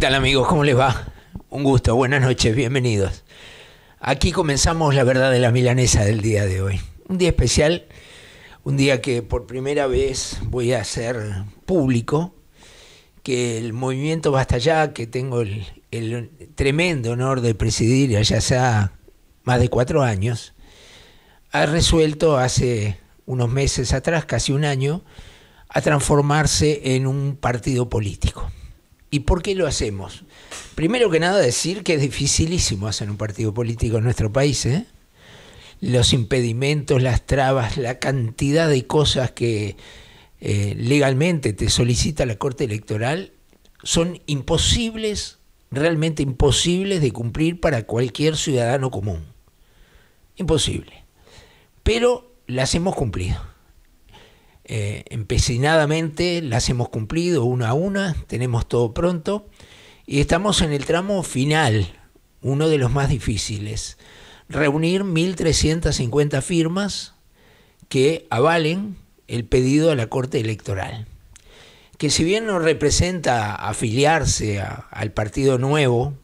tal amigos? ¿Cómo les va? Un gusto, buenas noches, bienvenidos. Aquí comenzamos la verdad de la milanesa del día de hoy. Un día especial, un día que por primera vez voy a hacer público, que el movimiento Basta Ya, que tengo el, el tremendo honor de presidir allá sea más de cuatro años, ha resuelto hace unos meses atrás, casi un año, a transformarse en un partido político. ¿Y por qué lo hacemos? Primero que nada decir que es dificilísimo hacer un partido político en nuestro país. ¿eh? Los impedimentos, las trabas, la cantidad de cosas que eh, legalmente te solicita la Corte Electoral son imposibles, realmente imposibles de cumplir para cualquier ciudadano común. Imposible. Pero las hemos cumplido. Eh, empecinadamente, las hemos cumplido una a una, tenemos todo pronto y estamos en el tramo final, uno de los más difíciles, reunir 1.350 firmas que avalen el pedido a la Corte Electoral, que si bien no representa afiliarse al Partido Nuevo,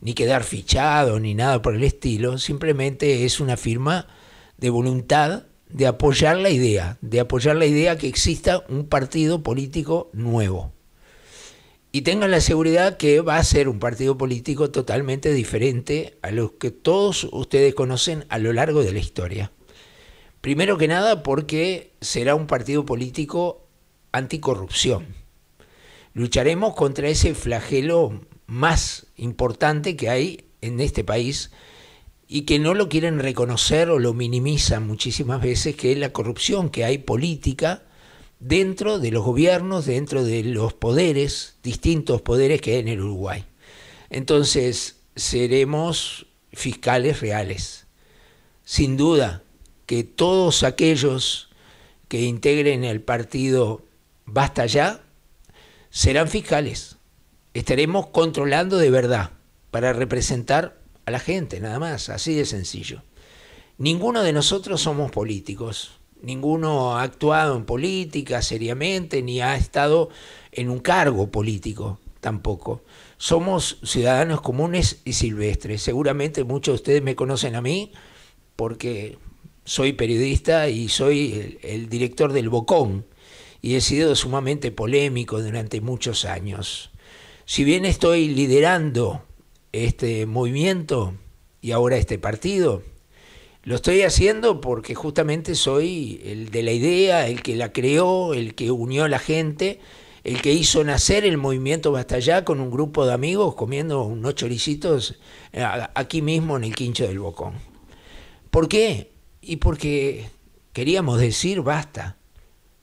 ni quedar fichado, ni nada por el estilo, simplemente es una firma de voluntad de apoyar la idea, de apoyar la idea que exista un partido político nuevo. Y tengan la seguridad que va a ser un partido político totalmente diferente a los que todos ustedes conocen a lo largo de la historia. Primero que nada porque será un partido político anticorrupción. Lucharemos contra ese flagelo más importante que hay en este país, y que no lo quieren reconocer o lo minimizan muchísimas veces, que es la corrupción que hay política dentro de los gobiernos, dentro de los poderes, distintos poderes que hay en el Uruguay. Entonces, seremos fiscales reales. Sin duda que todos aquellos que integren el partido Basta ya serán fiscales. Estaremos controlando de verdad para representar la gente, nada más, así de sencillo. Ninguno de nosotros somos políticos, ninguno ha actuado en política seriamente, ni ha estado en un cargo político tampoco. Somos ciudadanos comunes y silvestres. Seguramente muchos de ustedes me conocen a mí porque soy periodista y soy el director del Bocón y he sido sumamente polémico durante muchos años. Si bien estoy liderando este movimiento y ahora este partido. Lo estoy haciendo porque justamente soy el de la idea, el que la creó, el que unió a la gente, el que hizo nacer el movimiento Basta Ya con un grupo de amigos comiendo unos choricitos eh, aquí mismo en el quincho del Bocón. ¿Por qué? Y porque queríamos decir basta.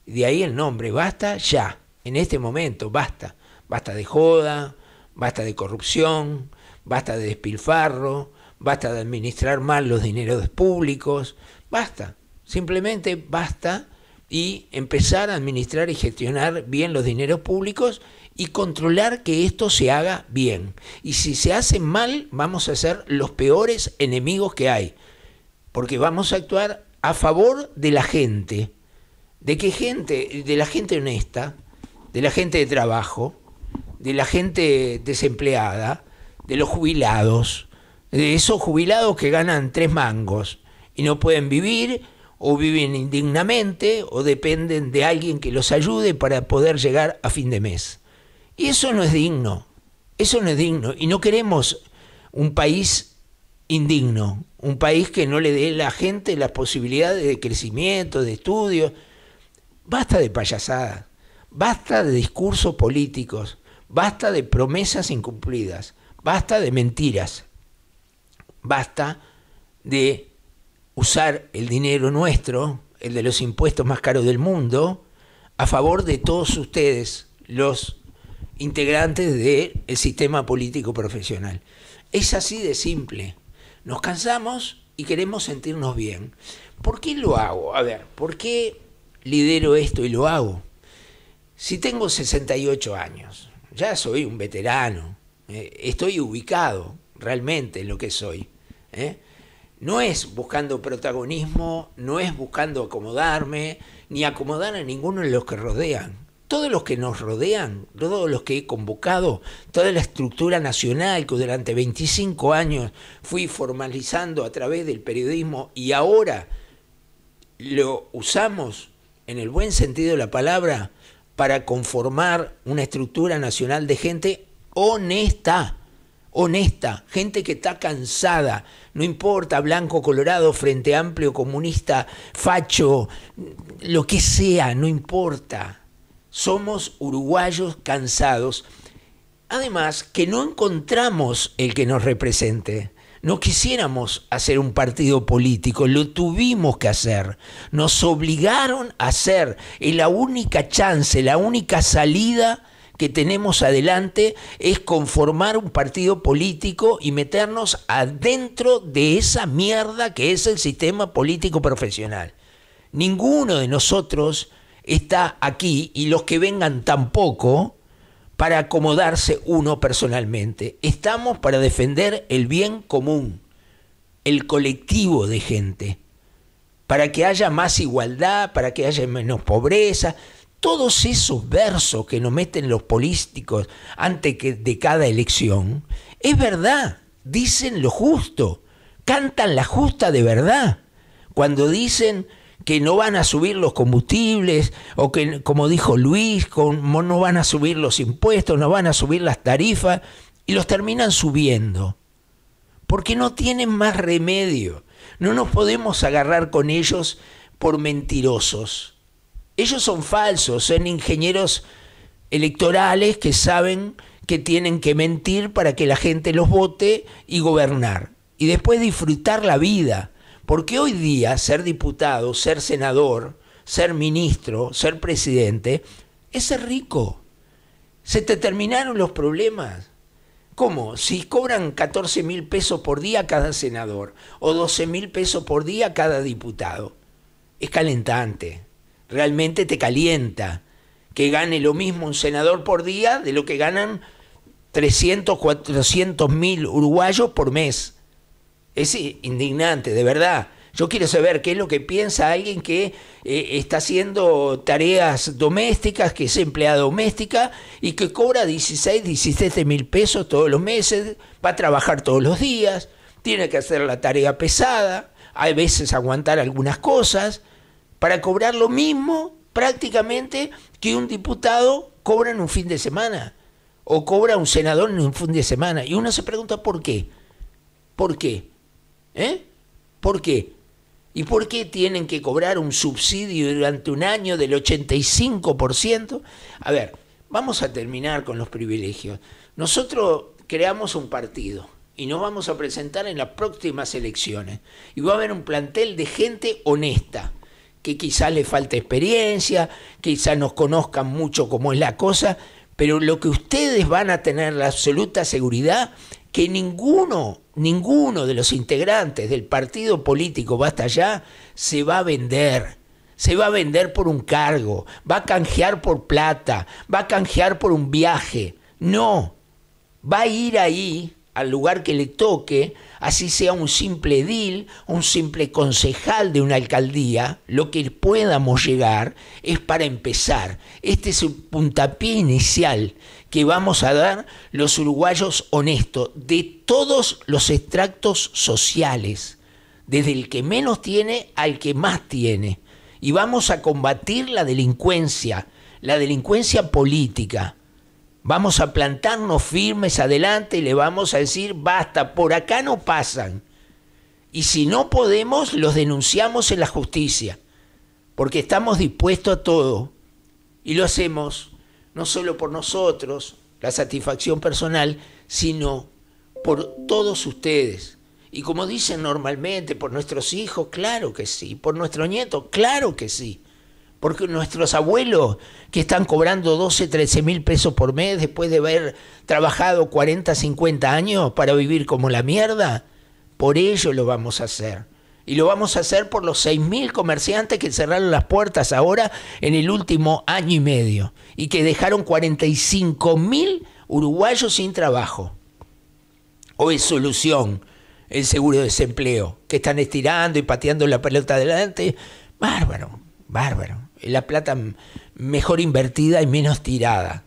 De ahí el nombre, basta ya, en este momento, basta. Basta de joda, basta de corrupción, basta de despilfarro, basta de administrar mal los dineros públicos, basta, simplemente basta y empezar a administrar y gestionar bien los dineros públicos y controlar que esto se haga bien. Y si se hace mal, vamos a ser los peores enemigos que hay, porque vamos a actuar a favor de la gente. ¿De qué gente? De la gente honesta, de la gente de trabajo, de la gente desempleada, de los jubilados, de esos jubilados que ganan tres mangos y no pueden vivir o viven indignamente o dependen de alguien que los ayude para poder llegar a fin de mes. Y eso no es digno, eso no es digno y no queremos un país indigno, un país que no le dé a la gente las posibilidades de crecimiento, de estudio. Basta de payasadas, basta de discursos políticos, basta de promesas incumplidas. Basta de mentiras. Basta de usar el dinero nuestro, el de los impuestos más caros del mundo, a favor de todos ustedes, los integrantes del sistema político profesional. Es así de simple. Nos cansamos y queremos sentirnos bien. ¿Por qué lo hago? A ver, ¿por qué lidero esto y lo hago? Si tengo 68 años, ya soy un veterano, eh, estoy ubicado realmente en lo que soy. ¿eh? No es buscando protagonismo, no es buscando acomodarme, ni acomodar a ninguno de los que rodean. Todos los que nos rodean, todos los que he convocado, toda la estructura nacional que durante 25 años fui formalizando a través del periodismo y ahora lo usamos en el buen sentido de la palabra para conformar una estructura nacional de gente honesta, honesta, gente que está cansada, no importa, blanco, colorado, frente amplio, comunista, facho, lo que sea, no importa. Somos uruguayos cansados. Además, que no encontramos el que nos represente. No quisiéramos hacer un partido político, lo tuvimos que hacer. Nos obligaron a hacer. Es la única chance, la única salida que tenemos adelante es conformar un partido político y meternos adentro de esa mierda que es el sistema político profesional. Ninguno de nosotros está aquí y los que vengan tampoco para acomodarse uno personalmente. Estamos para defender el bien común, el colectivo de gente, para que haya más igualdad, para que haya menos pobreza, todos esos versos que nos meten los políticos antes que de cada elección, es verdad, dicen lo justo, cantan la justa de verdad. Cuando dicen que no van a subir los combustibles, o que, como dijo Luis, no van a subir los impuestos, no van a subir las tarifas, y los terminan subiendo, porque no tienen más remedio. No nos podemos agarrar con ellos por mentirosos ellos son falsos, son ingenieros electorales que saben que tienen que mentir para que la gente los vote y gobernar. Y después disfrutar la vida. Porque hoy día ser diputado, ser senador, ser ministro, ser presidente, es ser rico. Se te terminaron los problemas. ¿Cómo? Si cobran 14 mil pesos por día cada senador o 12 mil pesos por día cada diputado. Es calentante realmente te calienta que gane lo mismo un senador por día de lo que ganan 300, 400 mil uruguayos por mes. Es indignante, de verdad. Yo quiero saber qué es lo que piensa alguien que eh, está haciendo tareas domésticas, que es empleada doméstica y que cobra 16, 17 mil pesos todos los meses, va a trabajar todos los días, tiene que hacer la tarea pesada, a veces aguantar algunas cosas para cobrar lo mismo prácticamente que un diputado cobra en un fin de semana o cobra un senador en un fin de semana. Y uno se pregunta por qué. ¿Por qué? ¿Eh? ¿Por qué? ¿Y por qué tienen que cobrar un subsidio durante un año del 85%? A ver, vamos a terminar con los privilegios. Nosotros creamos un partido y nos vamos a presentar en las próximas elecciones. Y va a haber un plantel de gente honesta, que quizá le falta experiencia, quizá nos conozcan mucho cómo es la cosa, pero lo que ustedes van a tener la absoluta seguridad que ninguno, ninguno de los integrantes del partido político Basta allá se va a vender. Se va a vender por un cargo, va a canjear por plata, va a canjear por un viaje. No, va a ir ahí al lugar que le toque, así sea un simple edil, un simple concejal de una alcaldía, lo que podamos llegar es para empezar. Este es un puntapié inicial que vamos a dar los uruguayos honestos de todos los extractos sociales, desde el que menos tiene al que más tiene. Y vamos a combatir la delincuencia, la delincuencia política Vamos a plantarnos firmes adelante y le vamos a decir, basta, por acá no pasan. Y si no podemos, los denunciamos en la justicia, porque estamos dispuestos a todo. Y lo hacemos no solo por nosotros, la satisfacción personal, sino por todos ustedes. Y como dicen normalmente, por nuestros hijos, claro que sí, por nuestros nietos, claro que sí. Porque nuestros abuelos que están cobrando 12, 13 mil pesos por mes después de haber trabajado 40, 50 años para vivir como la mierda, por ello lo vamos a hacer. Y lo vamos a hacer por los mil comerciantes que cerraron las puertas ahora en el último año y medio y que dejaron mil uruguayos sin trabajo. Hoy es solución el seguro de desempleo, que están estirando y pateando la pelota adelante. Bárbaro, bárbaro la plata mejor invertida y menos tirada.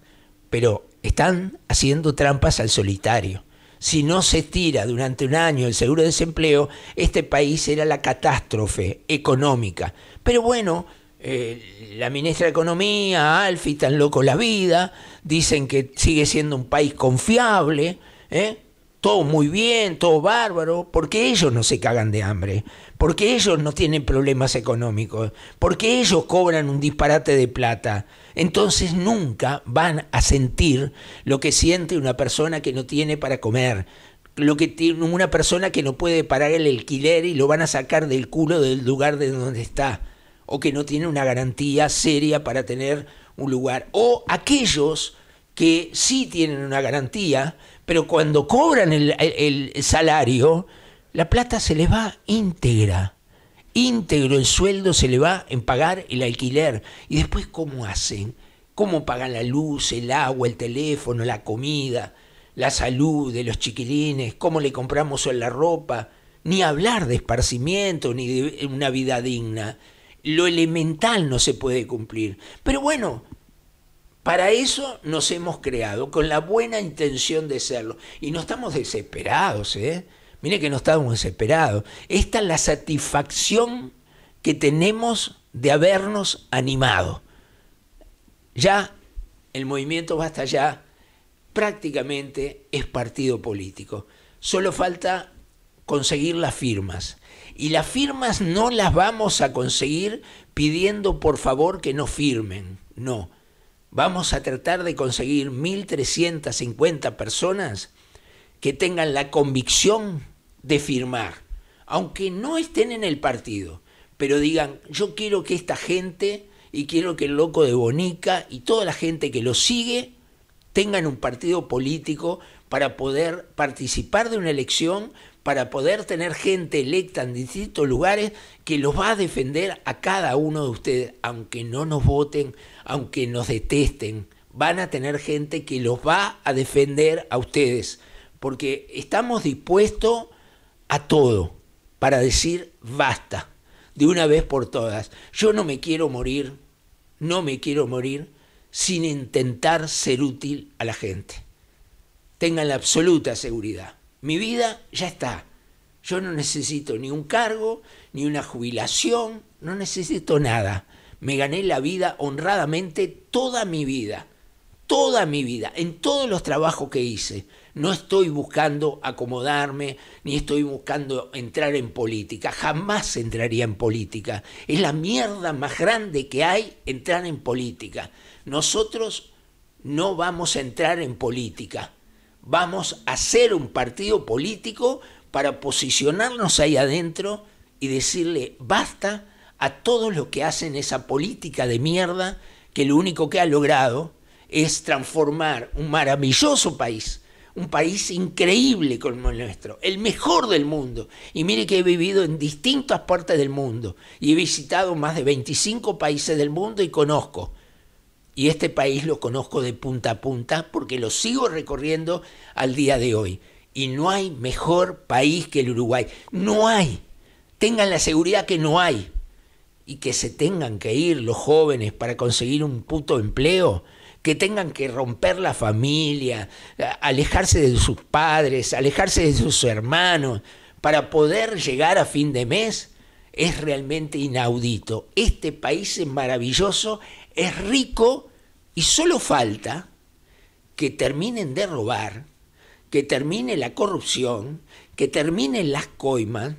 Pero están haciendo trampas al solitario. Si no se tira durante un año el seguro de desempleo, este país era la catástrofe económica. Pero bueno, eh, la ministra de Economía, Alfi, tan loco la vida, dicen que sigue siendo un país confiable. ¿eh? todo muy bien, todo bárbaro, porque ellos no se cagan de hambre, porque ellos no tienen problemas económicos, porque ellos cobran un disparate de plata. Entonces nunca van a sentir lo que siente una persona que no tiene para comer, lo que tiene una persona que no puede pagar el alquiler y lo van a sacar del culo del lugar de donde está, o que no tiene una garantía seria para tener un lugar, o aquellos que sí tienen una garantía, pero cuando cobran el, salario, la plata se les va íntegra íntegro el sueldo se le va en pagar el alquiler. ¿Y después cómo hacen? ¿Cómo pagan la luz, el agua, el teléfono, la comida, la salud de los chiquilines? ¿Cómo le compramos la ropa? Ni hablar de esparcimiento, ni de una vida digna. Lo elemental no se puede cumplir. Pero bueno, para eso nos hemos creado, con la buena intención de serlo. Y no estamos desesperados, ¿eh? Mire que no estamos desesperados. Esta es la satisfacción que tenemos de habernos animado. Ya el movimiento va hasta Ya prácticamente es partido político. Solo falta conseguir las firmas. Y las firmas no las vamos a conseguir pidiendo por favor que no firmen. No Vamos a tratar de conseguir 1.350 personas que tengan la convicción de firmar, aunque no estén en el partido, pero digan, yo quiero que esta gente y quiero que el loco de Bonica y toda la gente que lo sigue tengan un partido político para poder participar de una elección, para poder tener gente electa en distintos lugares que los va a defender a cada uno de ustedes, aunque no nos voten, aunque nos detesten, van a tener gente que los va a defender a ustedes, porque estamos dispuestos a todo para decir basta, de una vez por todas. Yo no me quiero morir, no me quiero morir sin intentar ser útil a la gente. Tengan la absoluta seguridad. Mi vida ya está. Yo no necesito ni un cargo, ni una jubilación, no necesito nada. Me gané la vida honradamente toda mi vida, toda mi vida, en todos los trabajos que hice. No estoy buscando acomodarme, ni estoy buscando entrar en política. Jamás entraría en política. Es la mierda más grande que hay entrar en política. Nosotros no vamos a entrar en política vamos a hacer un partido político para posicionarnos ahí adentro y decirle basta a todos los que hacen esa política de mierda que lo único que ha logrado es transformar un maravilloso país, un país increíble como el nuestro, el mejor del mundo. Y mire que he vivido en distintas partes del mundo y he visitado más de 25 países del mundo y conozco y este país lo conozco de punta a punta porque lo sigo recorriendo al día de hoy. Y no hay mejor país que el Uruguay. No hay. Tengan la seguridad que no hay. Y que se tengan que ir los jóvenes para conseguir un puto empleo que tengan que romper la familia, alejarse de sus padres, alejarse de sus hermanos, para poder llegar a fin de mes, es realmente inaudito. Este país es maravilloso, es rico y solo falta que terminen de robar, que termine la corrupción, que terminen las coimas,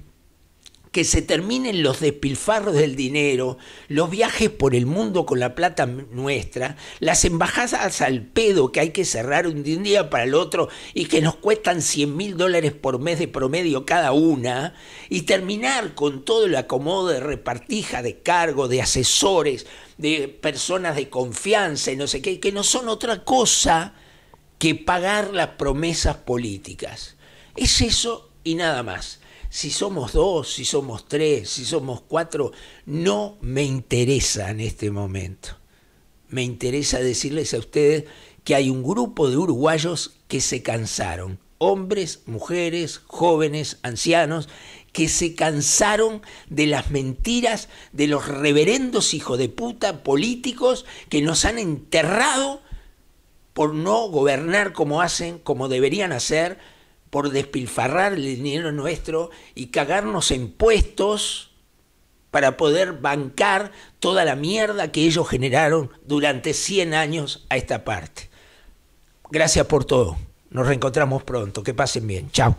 que se terminen los despilfarros del dinero, los viajes por el mundo con la plata nuestra, las embajadas al pedo que hay que cerrar de un día para el otro y que nos cuestan 100 mil dólares por mes de promedio cada una, y terminar con todo el acomodo de repartija de cargos, de asesores, de personas de confianza y no sé qué, que no son otra cosa que pagar las promesas políticas. Es eso y nada más si somos dos, si somos tres, si somos cuatro, no me interesa en este momento. Me interesa decirles a ustedes que hay un grupo de uruguayos que se cansaron, hombres, mujeres, jóvenes, ancianos, que se cansaron de las mentiras de los reverendos hijos de puta políticos que nos han enterrado por no gobernar como hacen, como deberían hacer, por despilfarrar el dinero nuestro y cagarnos en puestos para poder bancar toda la mierda que ellos generaron durante 100 años a esta parte. Gracias por todo. Nos reencontramos pronto. Que pasen bien. Chao.